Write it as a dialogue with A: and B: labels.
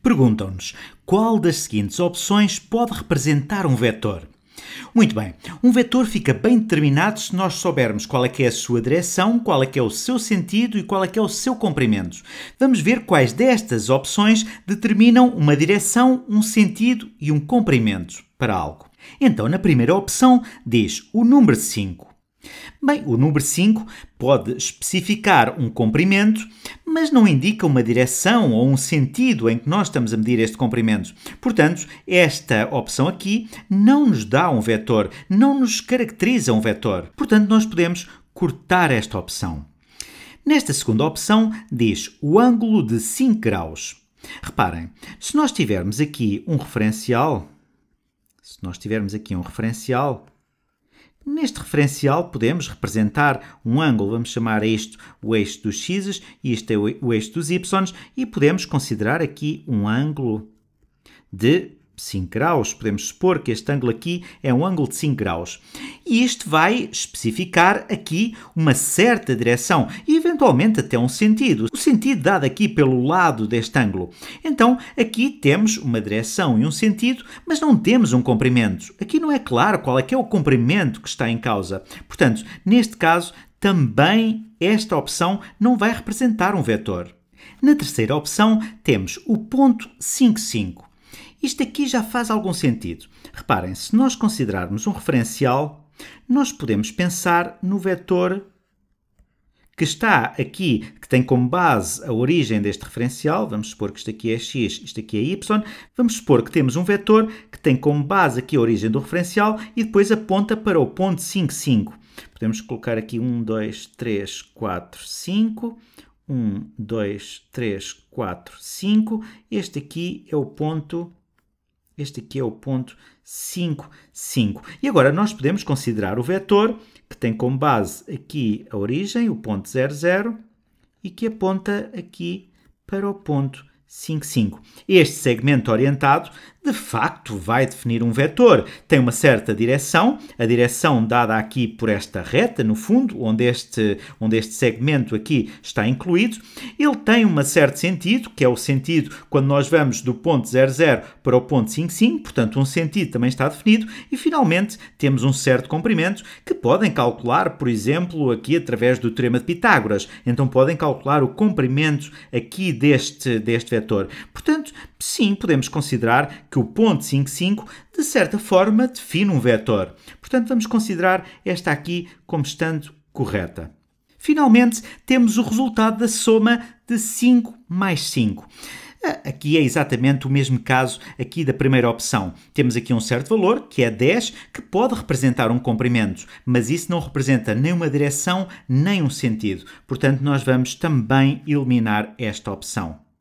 A: Perguntam-nos qual das seguintes opções pode representar um vetor. Muito bem, um vetor fica bem determinado se nós soubermos qual é que é a sua direção, qual é que é o seu sentido e qual é que é o seu comprimento. Vamos ver quais destas opções determinam uma direção, um sentido e um comprimento para algo. Então, na primeira opção, diz o número 5. Bem, o número 5 pode especificar um comprimento, mas não indica uma direção ou um sentido em que nós estamos a medir este comprimento. Portanto, esta opção aqui não nos dá um vetor, não nos caracteriza um vetor. Portanto, nós podemos cortar esta opção. Nesta segunda opção, diz o ângulo de 5 graus. Reparem, se nós tivermos aqui um referencial, se nós tivermos aqui um referencial Neste referencial podemos representar um ângulo, vamos chamar isto o eixo dos x e este é o eixo dos y, e podemos considerar aqui um ângulo de 5 graus. Podemos supor que este ângulo aqui é um ângulo de 5 graus. E isto vai especificar aqui uma certa direção e eventualmente até um sentido. O sentido dado aqui pelo lado deste ângulo. Então aqui temos uma direção e um sentido, mas não temos um comprimento. Aqui não é claro qual é que é o comprimento que está em causa. Portanto, neste caso, também esta opção não vai representar um vetor. Na terceira opção, temos o ponto 55. Isto aqui já faz algum sentido. Reparem, se nós considerarmos um referencial, nós podemos pensar no vetor que está aqui, que tem como base a origem deste referencial, vamos supor que isto aqui é x, isto aqui é y, vamos supor que temos um vetor que tem como base aqui a origem do referencial e depois aponta para o ponto 5, 5. Podemos colocar aqui 1, 2, 3, 4, 5, 1, 2, 3, 4, 5, este aqui é o ponto este aqui é o ponto 5, 5. E agora nós podemos considerar o vetor que tem como base aqui a origem, o ponto 0, 0, e que aponta aqui para o ponto 5, 5. Este segmento orientado de facto vai definir um vetor. Tem uma certa direção, a direção dada aqui por esta reta, no fundo, onde este, onde este segmento aqui está incluído. Ele tem um certo sentido, que é o sentido quando nós vamos do ponto 00 para o ponto 55, portanto, um sentido também está definido. E finalmente temos um certo comprimento que podem calcular, por exemplo, aqui através do teorema de Pitágoras. Então podem calcular o comprimento aqui deste, deste vetor. Portanto, sim, podemos considerar que o ponto 55 de certa forma define um vetor. Portanto, vamos considerar esta aqui como estando correta. Finalmente, temos o resultado da soma de 5 mais 5. Ah, aqui é exatamente o mesmo caso aqui da primeira opção. Temos aqui um certo valor, que é 10, que pode representar um comprimento, mas isso não representa nem uma direção nem um sentido. Portanto, nós vamos também eliminar esta opção.